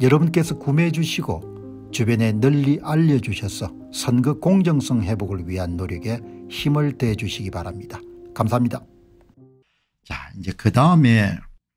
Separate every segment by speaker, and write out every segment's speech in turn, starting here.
Speaker 1: 여러분께서 구매해 주시고 주변에 널리 알려주셔서 선거 공정성 회복을 위한 노력에 힘을 대 주시기 바랍니다. 감사합니다. 자 이제 그 다음에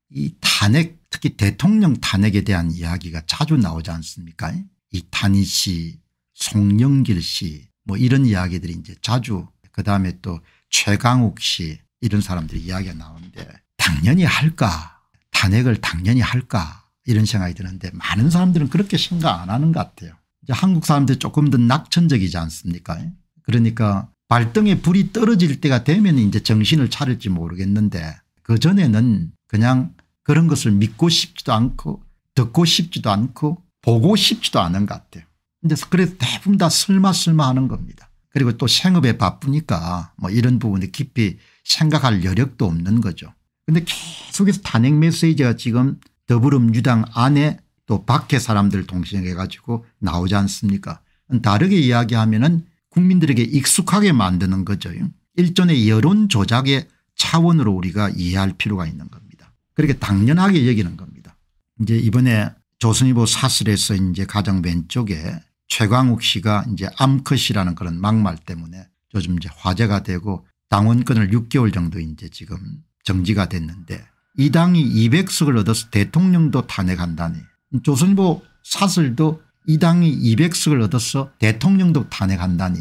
Speaker 1: 이 탄핵 특히 대통령 탄핵에 대한 이야기가 자주 나오지 않습니까 이탄희 씨 송영길 씨뭐 이런 이야기들이 이제 자주 그다음에 또 최강욱 씨 이런 사람들이 이야기가 나오는데 당연히 할까 탄핵을 당연히 할까 이런 생각이 드는데 많은 사람들은 그렇게 생각 안 하는 것 같아요. 이제 한국 사람들 조금 더 낙천적이지 않습니까 그러니까 발등에 불이 떨어질 때가 되면 이제 정신을 차릴지 모르겠는데 그전에는 그냥 그런 것을 믿고 싶지도 않고 듣고 싶지도 않고 보고 싶지도 않은 것 같아요. 근데 그래서 대부분 다 쓸마쓸마 하는 겁니다. 그리고 또 생업에 바쁘니까 뭐 이런 부분에 깊이 생각할 여력도 없는 거죠. 근데 계속해서 단행 메시지가 지금 더불음유당 안에 또 밖에 사람들 동시에 가지고 나오지 않습니까 다르게 이야기하면 은 국민들에게 익숙하게 만드는 거죠. 일종의 여론 조작의 차원으로 우리가 이해할 필요가 있는 겁니다. 그렇게 당연하게 여기는 겁니다. 이제 이번에 조선일보 사슬에서 이제 가장 왼쪽에 최광욱 씨가 이제 암컷이라는 그런 막말 때문에 요즘 이제 화제가 되고 당원권을 6개월 정도 이제 지금 정지가 됐는데 이 당이 200석을 얻어서 대통령도 탄핵한다니 조선일보 사설도 이 당이 200석을 얻어서 대통령도 탄핵한다니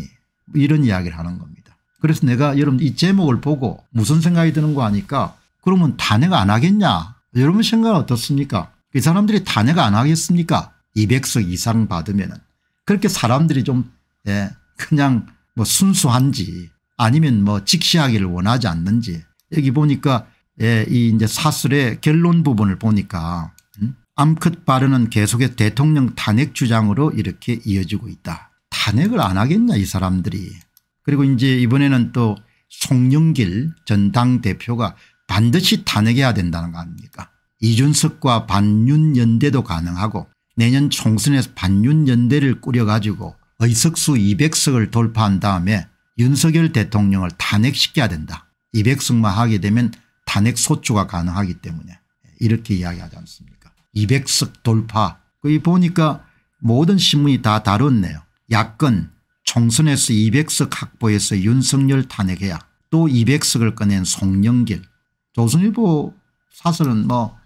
Speaker 1: 이런 이야기를 하는 겁니다. 그래서 내가 여러분 이 제목을 보고 무슨 생각이 드는 거 아니까 그러면 탄핵 안 하겠냐 여러분 생각은 어떻습니까 이 사람들이 탄핵 안 하겠습니까 200석 이상 받으면 은 그렇게 사람들이 좀 예, 그냥 뭐 순수한지 아니면 뭐 직시하기를 원하지 않는지 여기 보니까 예, 이 이제 사슬의 결론 부분을 보니까 음, 암컷 발언은 계속해 대통령 탄핵 주장으로 이렇게 이어지고 있다. 탄핵을 안 하겠냐 이 사람들이. 그리고 이제 이번에는 또 송영길 전 당대표가 반드시 탄핵해야 된다는 거 아닙니까 이준석과 반윤연대도 가능하고 내년 총선에서 반윤연대를 꾸려가지고 의석수 200석을 돌파한 다음에 윤석열 대통령을 탄핵시켜야 된다. 200석만 하게 되면 탄핵 소추가 가능하기 때문에 이렇게 이야기하지 않습니까 200석 돌파 거기 보니까 모든 신문이 다 다뤘네요. 야권 총선에서 200석 확보해서 윤석열 탄핵해야 또 200석을 꺼낸 송영길 조선일보 사설은 뭐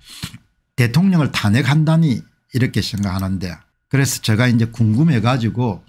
Speaker 1: 대통령을 탄핵한다니 이렇게 생각하는데 그래서 제가 이제 궁금해 가지고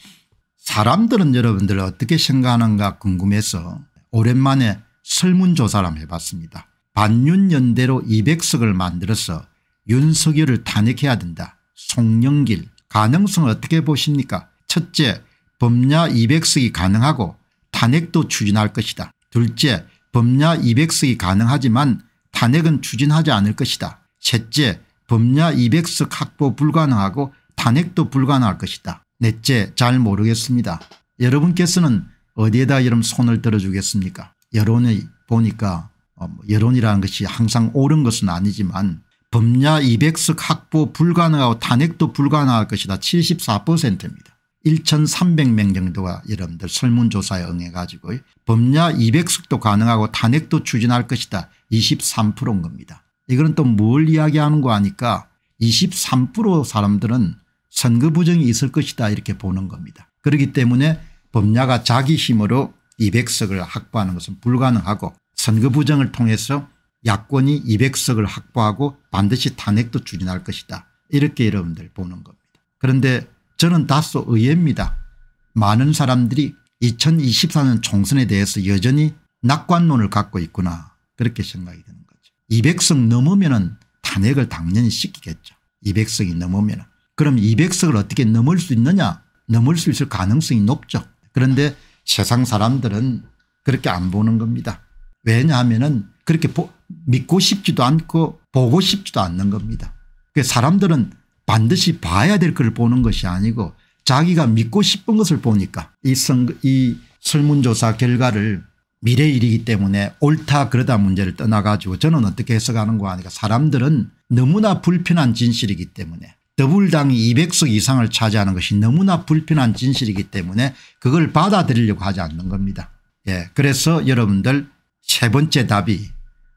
Speaker 1: 사람들은 여러분들 어떻게 생각하는가 궁금해서 오랜만에 설문조사를 해봤습니다. 반윤연대로 200석을 만들어서 윤석열을 탄핵해야 된다. 송영길 가능성 어떻게 보십니까 첫째 범야 200석이 가능하고 탄핵도 추진할 것이다. 둘째 범야 200석이 가능하지만 탄핵은 추진하지 않을 것이다. 셋째 범야 200석 확보 불가능하고 탄핵도 불가능할 것이다. 넷째 잘 모르겠습니다. 여러분께서는 어디에다 이런 손을 들어주겠습니까 여론이 보니까 어, 뭐 여론이라는 것이 항상 옳은 것은 아니지만 법야 200석 확보 불가능하고 탄핵도 불가능할 것이다 74%입니다. 1300명 정도가 여러분들 설문조사에 응해가지고 법야 200석도 가능하고 탄핵도 추진할 것이다 23%인 겁니다. 이거는 또 뭘 이야기하는 거 아니까 23% 사람들은 선거 부정이 있을 것이다 이렇게 보는 겁니다. 그렇기 때문에 법야가 자기 힘으로 200석을 확보하는 것은 불가능하고 선거부정을 통해서 야권이 200석을 확보하고 반드시 탄핵도 추진할 것이다. 이렇게 여러분들 보는 겁니다. 그런데 저는 다소 의외입니다. 많은 사람들이 2024년 총선에 대해서 여전히 낙관론을 갖고 있구나 그렇게 생각이 드는 거죠. 200석 넘으면 탄핵을 당연히 시키겠죠. 200석이 넘으면 그럼 200석을 어떻게 넘을 수 있느냐 넘을 수 있을 가능성이 높죠. 그런데 세상 사람들은 그렇게 안 보는 겁니다. 왜냐하면은 그렇게 믿고 싶지도 않고 보고 싶지도 않는 겁니다. 그 사람들은 반드시 봐야 될걸 보는 것이 아니고 자기가 믿고 싶은 것을 보니까 이, 선, 이 설문조사 결과를 미래 일이기 때문에 옳다 그러다 문제를 떠나가지고 저는 어떻게 해석하는 거 아니까 사람들은 너무나 불편한 진실이기 때문에 더불당이 200석 이상을 차지하는 것이 너무나 불편한 진실이기 때문에 그걸 받아들이려고 하지 않는 겁니다. 예, 그래서 여러분들 세 번째 답이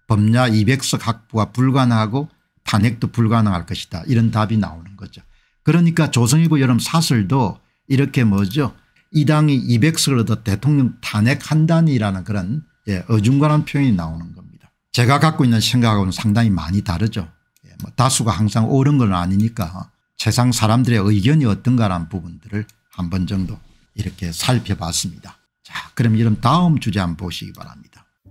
Speaker 1: 법야 200석 확보가 불가능하고 탄핵도 불가능할 것이다 이런 답이 나오는 거죠. 그러니까 조선일보 여름 사설도 이렇게 뭐죠 이 당이 200석을 얻어 대통령 탄핵한다니라는 그런 예, 어중간한 표현이 나오는 겁니다. 제가 갖고 있는 생각하고는 상당히 많이 다르죠. 예, 뭐 다수가 항상 옳은 건 아니니까 세상 사람들의 의견이 어떤가라는 부분들을 한 번 정도 이렇게 살펴봤습니다. 자 그럼 이런 다음 주제 한번 보시기 바랍니다.